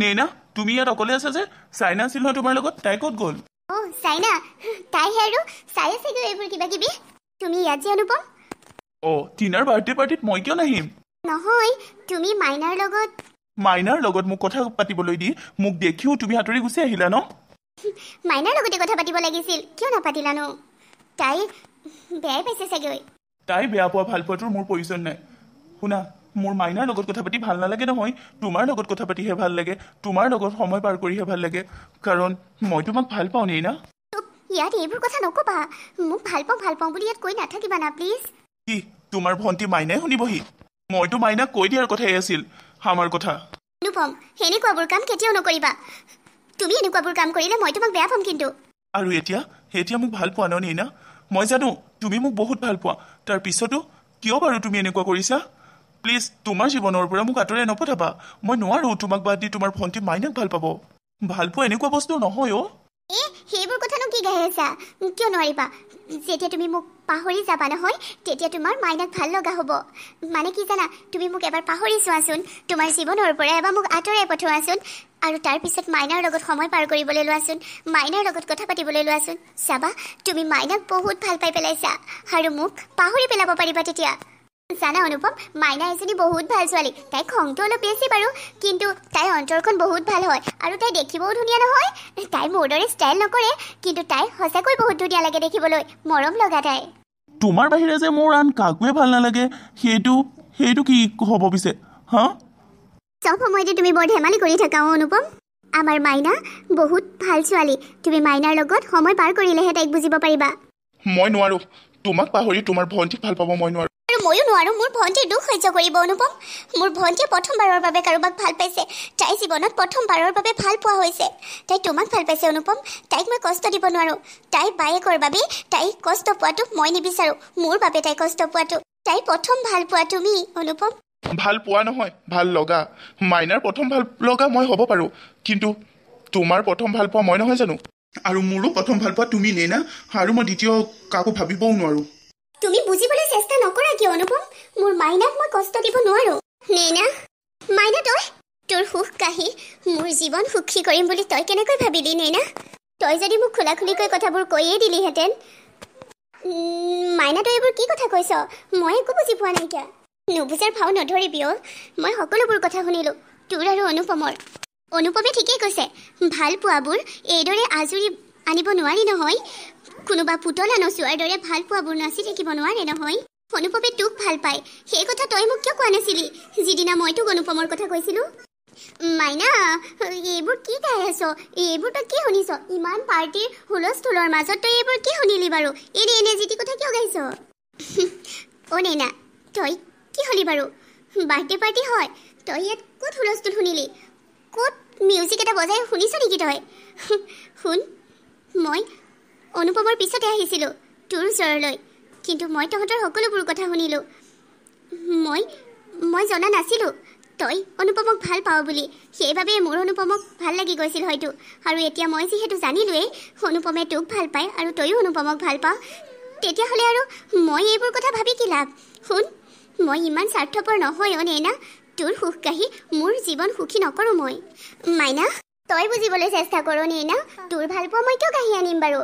নেইনা তুমি ইয়াত অকলে আছা যে চাইনা আছিল নহয় তোমাৰ লগত তাই কত গল অ চাইনা তাই হেৰু চাই আছেগৈ এইবোৰ কিবা কিবি তুমি ইয়াত যে অনুপম অ টিনাৰ বাৰ্থডে পাৰ্টিত মই কিয় নাহিম নহয় তুমি মাইনাৰ লগত মাইনাৰ লগত মোক কথা পাতিবলৈ দি মোক দেখিও তুমি আঁতৰি গুচি আহিলা ন মাইনাৰ লগতে কথা পাতিব লাগিছিল কিয় নাপাতিলানো তাই বেয়াই পাইছে চাগৈ তাই বেয়া পোৱা ভালপোৱাটোৰ মোৰ প্ৰয়োজন নাই শুনা মোৰ মাইনাৰ লগত কথা পাতি ভাল নালাগে নহয় তোমাৰ লগত কথা পাতিহে ভাল লাগে তোমাৰ লগত সময় পাৰ কৰিহে ভাল লাগে কাৰণ মই তোমাক ভাল পাওঁ নেই না ইয়াত এইবোৰ কথা নক'বা মোক ভাল পাওঁ ভাল পাওঁ বুলি ইয়াত কৈ নাথাকিবা না প্লিজ কি তোমাৰ ভণ্টি মাইনাই শুনিবহি মইতো মাইনাক কৈ দিয়াৰ কথাই আছিল আমাৰ কথা অনুপম সেনেকুৱাবোৰ কাম কেতিয়াও নকৰিবা তুমি এনেকুৱাবোৰ কাম কৰিলে মই তোমাক বেয়া পাম কিন্তু আৰু এতিয়া এতিয়া মোক ভাল পোৱা ন নেই না মই জানো তুমি মোক বহুত ভাল পোৱা তাৰপিছতো কিয় বাৰু তুমি এনেকুৱা কৰিছা প্লিজ তোমাৰ জীৱনৰ পৰা মোক আঁতৰাই নপঠাবা মই নোৱাৰো তোমাক বাদ দি তোমাৰ ভণ্টি মাইনাক ভাল পাব ভালপোৱা এনেকুৱা বস্তু নহয় অ জীৱনৰ পৰা এবাৰ মোক আঁতৰাই পঠোৱাচোন আৰু তাৰপিছত মাইনাৰ লগত সময় পাৰ কৰিবলৈ লোৱাচোন মাইনাৰ লগত কথা পাতিবলৈ লোৱাচোন চাবা তুমি মাইনাক বহুত ভাল পাই পেলাইছা আৰু মোক পাহৰি পেলাব পাৰিবা তেতিয়া জানা অনুপম মাইনা এজনী বহুত ভাল ছোৱালী তাইৰ খংটো অলপ বেছি বাৰু কিন্তু তাইৰ অন্তৰখন বহুত ভাল হয় আৰু তাই দেখিবও ধুনীয়া নহয় তাই মোৰ দৰে ষ্টাইল নকৰে কিন্তু তাই সঁচাকৈ বহুত ধুনীয়া লাগে দেখিবলৈ মৰম লগা তাই তোমাৰ বাহিৰে যে মোৰ আন কাকোৱে ভাল নালাগে সেইটো সেইটো কি হ'ব পিছে হা চব সময়তে তুমি বৰ ধেমালি কৰি থাকা অনুপম আমাৰ মাইনা বহুত ভাল ছোৱালী তুমি মাইনাৰ লগত সময় পাৰ কৰিলেহে তাইক বুজিব পাৰিবা মই নোৱাৰো তোমাক পাহৰি তোমাৰ ভণ্টিক ভাল পাব মই নোৱাৰো ময়ো নোৱাৰোঁ মোৰ ভণ্টিয়ে দুখ সহ্য কৰিব অনুপম মোৰ ভণ্টিয়ে প্ৰথমবাৰৰ বাবে কাৰোবাক ভাল পাইছে তাইৰ জীৱনত প্ৰথমবাৰৰ বাবে ভাল পোৱা হৈছে তাই তোমাক ভাল পাইছে অনুপম তাইক মই কষ্ট দিব নোৱাৰোঁ তাইৰ বায়েকৰ বাবে তাইক কষ্ট পোৱাটো মই নিবিচাৰোঁ মোৰ বাবে তাই কষ্ট পোৱাটো তাই প্ৰথম ভাল পোৱা তুমি অনুপম ভাল পোৱা নহয় ভাল লগা মাইনাৰ প্ৰথম ভাল লগা মই হ'ব পাৰোঁ কিন্তু তোমাৰ প্ৰথম ভাল পোৱা মই নহয় জানো আৰু মোৰো প্ৰথম ভাল পোৱা তুমি নে আৰু মই দ্বিতীয় কাকো ভাবিবও নোৱাৰোঁ তুমি বুজিবলৈ চেষ্টা নকৰা কিয় অনুপম মোৰ মাইনাক মই কষ্ট দিব নোৱাৰো নেনা মাইনা তই তোৰ সুখ কাঢ়ি মোৰ জীৱন সুখী কৰিম বুলি তই কেনেকৈ ভাবিলি নেনা তই যদি মোক খোলা খুলিকৈ কথাবোৰ কৈয়ে দিলিহেঁতেন মাইনা তই এইবোৰ কি কথা কৈছ মই একো বুজি পোৱা নাইকিয়া নুবুজাৰ ভাও নধৰিবি অ মই সকলোবোৰ কথা শুনিলোঁ তোৰ আৰু অনুপমৰ অনুপমে ঠিকেই কৈছে ভাল পোৱাবোৰ এইদৰে আজৰি আনিব নোৱাৰি নহয় কোনোবা পুতলা নচোৱাৰ দৰে ভাল পোৱাবোৰ নাচি থাকিব নোৱাৰে নহয় অনুপমে তোক ভাল পায় সেই কথা তই মোক কিয় কোৱা নাছিলি যিদিনা মইতো অনুপমৰ কথা কৈছিলো মাইনা এইবোৰ কি গাই আছ এইবোৰ তই কি শুনিছ ইমান পাৰ্টিৰ হুলস্থুলৰ মাজত তই এইবোৰ কি শুনিলি বাৰু এনে এনে যিটি কথা কিয় গাইছ অ নাইনা তই কি হ'লি বাৰু বাৰ্থডে পাৰ্টি হয় তই ইয়াত ক'ত হুলস্থুল শুনিলি ক'ত মিউজিক এটা বজাই শুনিছ নেকি তই শুন মই অনুপমৰ পিছতে আহিছিলোঁ তোৰ ওচৰলৈ কিন্তু মই তহঁতৰ সকলোবোৰ কথা শুনিলোঁ মই মই জনা নাছিলোঁ তই অনুপমক ভাল পাওঁ বুলি সেইবাবে মোৰ অনুপমক ভাল লাগি গৈছিল হয়তো আৰু এতিয়া মই যিহেতু জানিলোঁৱেই অনুপমে তোক ভাল পায় আৰু তয়ো অনুপমক ভাল পাওঁ তেতিয়াহ'লে আৰু মই এইবোৰ কথা ভাবি কি লাভ শুন মই ইমান স্বাৰ্থপৰ নহয় অ' নেনা তোৰ সুখ কাঢ়ি মোৰ জীৱন সুখী নকৰোঁ মই মাইনা তই বুজিবলৈ চেষ্টা কৰোঁ নেনা তোৰ ভাল পোৱা মই কিয় কাঢ়ি আনিম বাৰু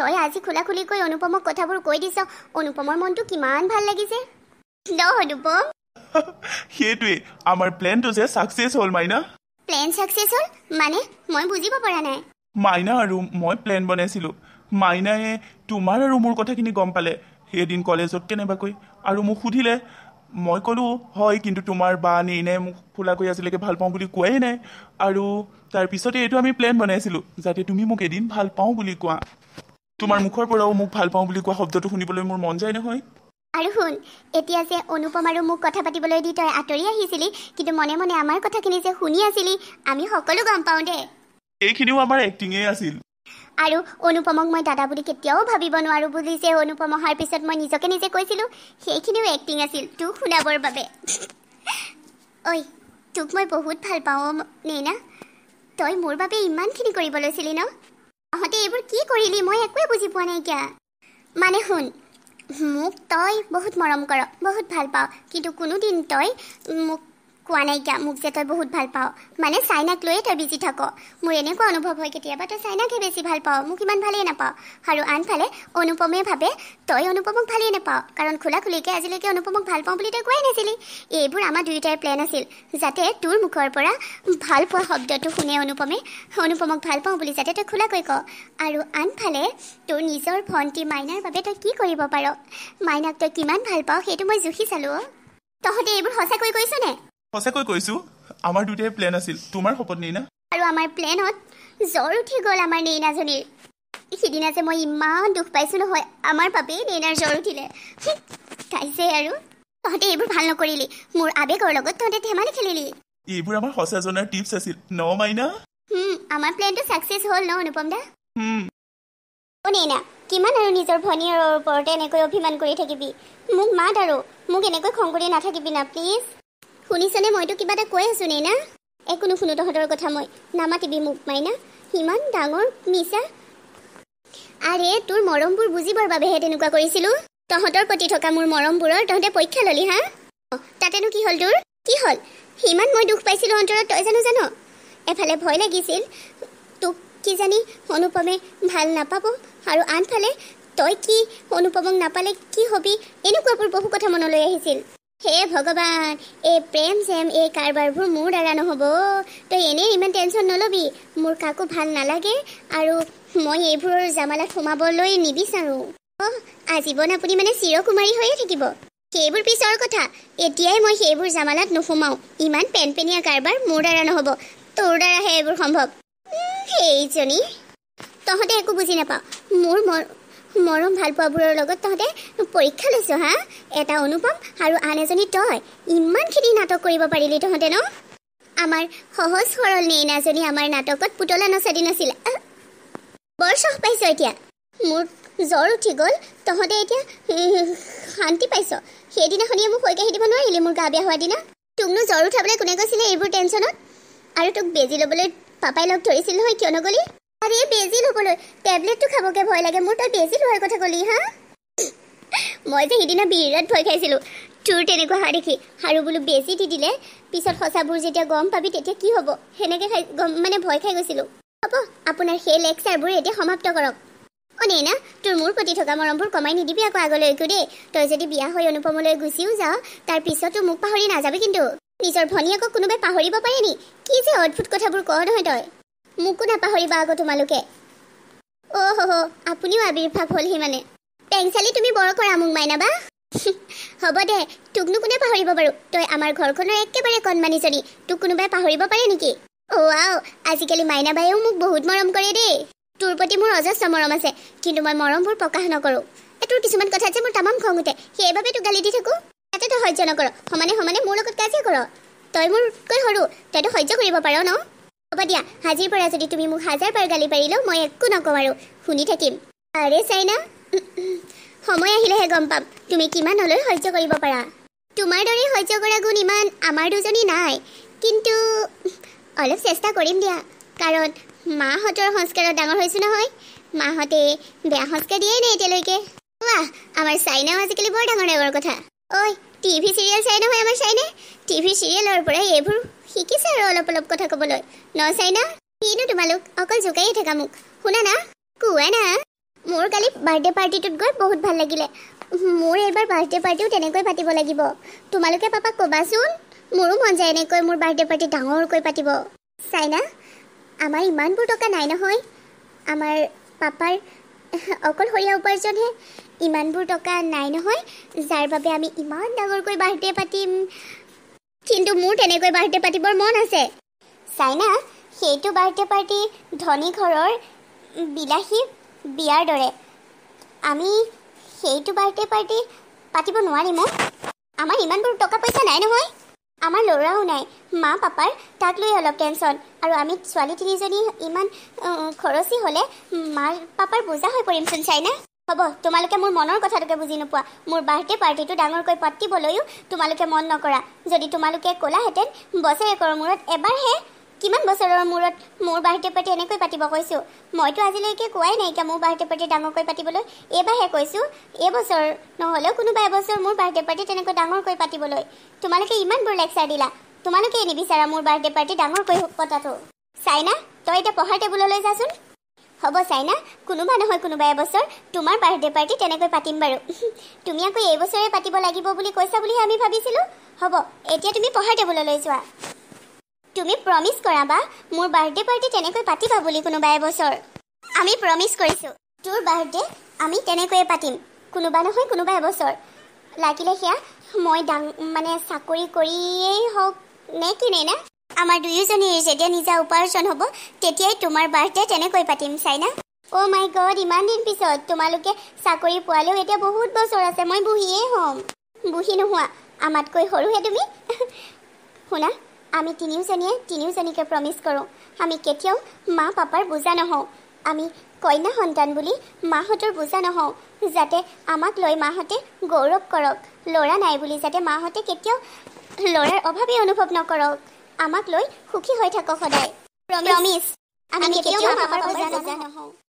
তই আজি খোলা খুলিকৈ অনুপমক কথাবোৰ কৈ দিছ অনুপমৰ মনটো কিমান ভাল লাগিছে বা নেইনাই আজিলৈকে তুমি মোক এদিন ভাল পাওঁ তোমাৰ মুখৰ পৰাও মোক ভাল পাওঁ বুলি কোৱা শব্দটো শুনিবলৈ মোৰ মন যায় নহয় আৰু শুন এতিয়া যে অনুপম আৰু মোক কথা পাতিবলৈ দি তই আঁতৰি আহিছিলি কিন্তু মনে মনে আমাৰ কথাখিনি যে শুনি আছিলি আমি সকলো গম পাওঁ দে এইখিনিও আমাৰ এক্টিঙেই আছিল আৰু অনুপমক মই দাদা বুলি কেতিয়াও ভাবিব নোৱাৰো বুলি যে অনুপম অহাৰ পিছত মই নিজকে নিজে কৈছিলো সেইখিনিও এক্টিং আছিল তোক শুনাবৰ বাবে ঐ তোক মই বহুত ভাল পাওঁ নেনা তই মোৰ বাবে ইমানখিনি কৰিব লৈছিলি ন অহঁতে এইবোৰ কি কৰিলি মই একোৱে বুজি পোৱা নাইকিয়া মানে শুন মোক তই বহুত মৰম কৰ বহুত ভাল পাওঁ কিন্তু কোনোদিন তই মোক কোৱা নাইকিয়া মোক যে তই বহুত ভাল পাওঁ মানে চাইনাক লৈয়ে তই বিজি থাক মোৰ এনেকুৱা অনুভৱ হয় কেতিয়াবা তই চাইনাকহে বেছি ভাল পাওঁ মোক ইমান ভালেই নাপাওঁ আৰু আনফালে অনুপমে ভাবে তই অনুপমক ভালেই নাপাওঁ কাৰণ খোলা খুলিকৈ আজিলৈকে অনুপমক ভাল পাওঁ বুলি তই কোৱাই নাছিলি এইবোৰ আমাৰ দুয়োটাই প্লেন আছিল যাতে তোৰ মুখৰ পৰা ভাল পোৱা শব্দটো শুনে অনুপমে অনুপমক ভাল পাওঁ বুলি যাতে তই খোলাকৈ ক আৰু আনফালে তোৰ নিজৰ ভণ্টি মাইনাৰ বাবে তই কি কৰিব পাৰ মাইনাক তই কিমান ভাল পাওঁ সেইটো মই জুখি চালোঁ তহঁতে এইবোৰ সঁচাকৈ কৈছনে সঁচাকৈ কৈছো আমাৰ দুটাই প্লেন আছিল তোমাৰ শপত নেইনা আৰু আমাৰ প্লেনত জ্বৰ উঠি গ'ল আমাৰ নেইনাজনীৰ সিদিনা যে মই ইমান দুখ পাইছো নহয় আমাৰ বাবেই নেইনাৰ জ্বৰ উঠিলে কাইছে আৰু তহঁতে এইবোৰ ভাল নকৰিলি মোৰ আবেগৰ লগত তহঁতে ধেমালি খেলিলি এইবোৰ আমাৰ সঁচা জনাৰ টিপছ আছিল ন মাইনা আমাৰ প্লেনটো ছাকচেছ হ'ল ন অনুপম দা অ নেইনা কিমান আৰু নিজৰ ভনীয়ৰ ওপৰতে এনেকৈ অভিমান কৰি থাকিবি মোক মাত আৰু মোক এনেকৈ খং কৰি নাথাকিবি না প্লিজ শুনিছেনে মইতো কিবা এটা কৈ আছো না একো নুশুনো তহঁতৰ কথা মই নামাতিবি মোক মাইনা সিমান ডাঙৰ মিছা আৰে তোৰ মৰমবোৰ বুজিবৰ বাবেহে তেনেকুৱা কৰিছিলো তহঁতৰ প্ৰতি থকা মোৰ মৰমবোৰৰ তহঁতে পৰীক্ষা ল'লি হা তাতেনো কি হ'ল তোৰ কি হ'ল সিমান মই দুখ পাইছিলো অন্তৰত তই জানো জান এফালে ভয় লাগিছিল তোক কি জানি অনুপমে ভাল নাপাব আৰু আনফালে তই কি অনুপমক নাপালে কি হ'বি এনেকুৱাবোৰ বহু কথা মনলৈ আহিছিল হে ভগৱান এই প্ৰেম জেম এই কাৰবাৰবোৰ মোৰ দ্বাৰা নহ'ব তই এনেই ইমান টেনচন নল'বি মোৰ কাকো ভাল নালাগে আৰু মই এইবোৰৰ জামালাত সোমাবলৈ নিবিচাৰোঁ অহ আজীৱন আপুনি মানে চিৰকুমাৰী হৈয়ে থাকিব সেইবোৰ পিছৰ কথা এতিয়াই মই সেইবোৰ জামালাত নোসোমাওঁ ইমান পেনপেনীয়া কাৰবাৰ মোৰ দ্বাৰা নহ'ব তোৰ দ্বাৰাহে এইবোৰ সম্ভৱ সেইজনী তহঁতে একো বুজি নাপাওঁ মোৰ মোৰ মৰম ভাল পোৱাবোৰৰ লগত তহঁতে পৰীক্ষা লৈছ হা এটা অনুপম আৰু আন এজনী তই ইমানখিনি নাটক কৰিব পাৰিলি তহঁতে ন আমাৰ সহজ সৰল নেইনাজনী আমাৰ নাটকত পুতলা নচাদি নাছিল বৰ চখ পাইছ এতিয়া মোৰ জ্বৰ উঠি গ'ল তহঁতে এতিয়া শান্তি পাইছ সেইদিনাখনিয়ে মোক শইকীয়া দিব নোৱাৰিলি মোৰ গা বেয়া হোৱা দিনা তোকনো জ্বৰ উঠাবলৈ কোনে কৈছিলে এইবোৰ টেনশ্যনত আৰু তোক বেজী ল'বলৈ পাপাই লগ ধৰিছিল নহয় কিয় নগ'লি আৰে বেজি নকলো ট্যাবলেটটো খাবকে ভয় লাগে মোৰ তাত বেজি লোৱাৰ কথা কলি হা মই যে সিদিনা বিৰাট ভয় খাইছিলোঁ তোৰ তেনেকুৱা হা দেখি সাৰু বোলো বেজি দি দিলে পিছত সঁচাবোৰ যেতিয়া গম পাবি তেতিয়া কি হ'ব সেনেকে খাই গম মানে ভয় খাই গৈছিলোঁ হ'ব আপোনাৰ সেই লেকচাৰবোৰ এতিয়া সমাপ্ত কৰক অ নেনা তোৰ মোৰ প্ৰতি থকা মৰমবোৰ কমাই নিদিবি আকৌ আগলৈকো দেই তই যদি বিয়া হৈ অনুপমলৈ গুচিও যাৱ তাৰ পিছতো মোক পাহৰি নাযাবি কিন্তু নিজৰ ভনীয়েকক কোনোবাই পাহৰিব পাৰেনি কি যে অদ্ভুত কথাবোৰ ক নহয় তই মোকো নাপাহৰিবা আকৌ তোমালোকে অ' হ' হ' আপুনিও আবিৰ্ভাৱ হ'লহি মানে টেংচালি তুমি বৰ কৰা মোক মাইনাবা হ'ব দে তোকনো কোনে পাহৰিব বাৰু তই আমাৰ ঘৰখনৰ একেবাৰে কণমানিজনী তোক কোনোবাই পাহৰিব পাৰে নেকি অ' আও আজিকালি মাইনাবায়েও মোক বহুত মৰম কৰে দেই তোৰ প্ৰতি মোৰ অজস্ৰ মৰম আছে কিন্তু মই মৰমবোৰ প্ৰকাশ নকৰোঁ তোৰ কিছুমান কথা যে মোৰ তামাম খং উঠে সেইবাবে তোক গালি দি থাকোঁ তাতে তই সহ্য নকৰ সমানে সমানে মোৰ লগত কাজিয়া কৰ তই মোৰতকৈ সৰু তইতো সহ্য কৰিব পাৰ ন হ'ব দিয়া আজিৰ পৰা যদি তুমি মোক হাজাৰ বাৰ গালি পাৰিলেও মই একো নকওঁ আৰু শুনি থাকিম আৰে চাইনা সময় আহিলেহে গম পাম তুমি কিমানলৈ সহ্য কৰিব পাৰা তোমাৰ দৰে সহ্য কৰা গুণ ইমান আমাৰ দুজনী নাই কিন্তু অলপ চেষ্টা কৰিম দিয়া কাৰণ মাহঁতৰ সংস্কাৰত ডাঙৰ হৈছোঁ নহয় মাহঁতে বেয়া সংস্কাৰ দিয়ে নাই এতিয়ালৈকে বাহ আমাৰ চাইনাও আজিকালি বৰ ডাঙৰ ডাঙৰ কথা ঐ টিভি চিৰিয়েল চাই নহয় আমাৰ চাইনা টিভি চিৰিয়েলৰ পৰা এইবোৰ শিকিছে আৰু অলপ অলপ কথা ক'বলৈ ন চাইনা কিনো তোমালোক অকল জোকাইয়ে থাকা মোক শুনা না কোৱা না মোৰ কালি বাৰ্থডে পাৰ্টিটোত গৈ বহুত ভাল লাগিলে মোৰ এইবাৰ বাৰ্থডে পাৰ্টিও তেনেকৈ পাতিব লাগিব তোমালোকে পাপাক ক'বাচোন মোৰো মন যায় এনেকৈ মোৰ বাৰ্থডে পাৰ্টি ডাঙৰকৈ পাতিব চাইনা আমাৰ ইমানবোৰ টকা নাই নহয় আমাৰ পাপাৰ অকল সৰিয়া উপাৰ্জনহে ইমানবোৰ টকা নাই নহয় যাৰ বাবে আমি ইমান ডাঙৰকৈ বাৰ্থডে পাতিম কিন্তু মোৰ তেনেকৈ বাৰ্থডে পাতিবৰ মন আছে চাইনা সেইটো বাৰ্থডে পাৰ্টি ধনী ঘৰৰ বিলাসী বিয়াৰ দৰে আমি সেইটো বাৰ্থডে পাৰ্টি পাতিব নোৱাৰিম অ' আমাৰ ইমানবোৰ টকা পইচা নাই নহয় আমাৰ ল'ৰাও নাই মা পাপাৰ তাক লৈ অলপ টেনচন আৰু আমি ছোৱালী তিনিজনী ইমান খৰচী হ'লে মা পাপাৰ বুজা হৈ পৰিমচোন চাই চাইনে হ'ব তোমালোকে মোৰ মনৰ কথাটোকে বুজি নোপোৱা মোৰ বাৰ্থডে পাৰ্টিটো ডাঙৰকৈ পাতিবলৈও তোমালোকে মন নকৰা যদি তোমালোকে ক'লাহেঁতেন বছৰেকৰ মূৰত এবাৰহে কিমান বছৰৰ মূৰত মোৰ বাৰ্থডে পাৰ্টি এনেকৈ পাতিব কৈছোঁ মইতো আজিলৈকে কোৱাই নাইকিয়া মোৰ বাৰ্থডে পাৰ্টি ডাঙৰকৈ পাতিবলৈ এইবাৰহে কৈছোঁ এইবছৰ নহ'লেও কোনোবা এবছৰ মোৰ বাৰ্থডে পাৰ্টি তেনেকৈ ডাঙৰকৈ পাতিবলৈ তোমালোকে ইমানবোৰ লেকচাৰ দিলা তোমালোকেই নিবিচাৰা মোৰ বাৰ্থডে পাৰ্টি ডাঙৰকৈ পতাটো চাইনা তই এতিয়া পঢ়াৰ টেবুললৈ যাচোন হ'ব চাইনা কোনোবা নহয় কোনোবা এবছৰ তোমাৰ বাৰ্থডে পাৰ্টি তেনেকৈ পাতিম বাৰু তুমি আকৌ এইবছৰে পাতিব লাগিব বুলি কৈছা বুলিহে আমি ভাবিছিলোঁ হ'ব এতিয়া তুমি পঢ়াৰ টেবুললৈ যোৱা তুমি প্ৰমিচ কৰাবা মোৰ বাৰ্থডে পাৰ্টি তেনেকৈ পাতিবা বুলি কোনোবা এবছৰ আমি প্ৰমিচ কৰিছোঁ তোৰ বাৰ্থডে আমি তেনেকৈয়ে পাতিম কোনোবা নহয় কোনোবা এবছৰ লাগিলে সেয়া মই ডাং মানে চাকৰি কৰিয়েই হওক নে কিনে না আমাৰ দুয়োজনীৰ যেতিয়া নিজা উপাৰ্জন হ'ব তেতিয়াই তোমাৰ বাৰ্থডে তেনেকৈ পাতিম চাই না অ' মাই গড ইমান দিন পিছত তোমালোকে চাকৰি পোৱালেও এতিয়া বহুত বছৰ আছে মই বুঢ়ীয়েই হ'ম বুঢ়ী নোহোৱা আমাতকৈ সৰুহে তুমি শুনা আমি তিনিওজনীয়ে তিনিওজনীকে প্ৰমিচ কৰোঁ আমি কেতিয়াও মা পাপাৰ বোজা নহওঁ আমি কইনা সন্তান বুলি মাহঁতৰ বুজা নহওঁ যাতে আমাক লৈ মাহঁতে গৌৰৱ কৰক ল'ৰা নাই বুলি যাতে মাহঁতে কেতিয়াও ল'ৰাৰ অভাৱেই অনুভৱ নকৰক আমাক লৈ সুখী হৈ থাকক সদায় প্ৰমিছ আমি কেতিয়াও মা পাপাৰ বোজা নহওঁ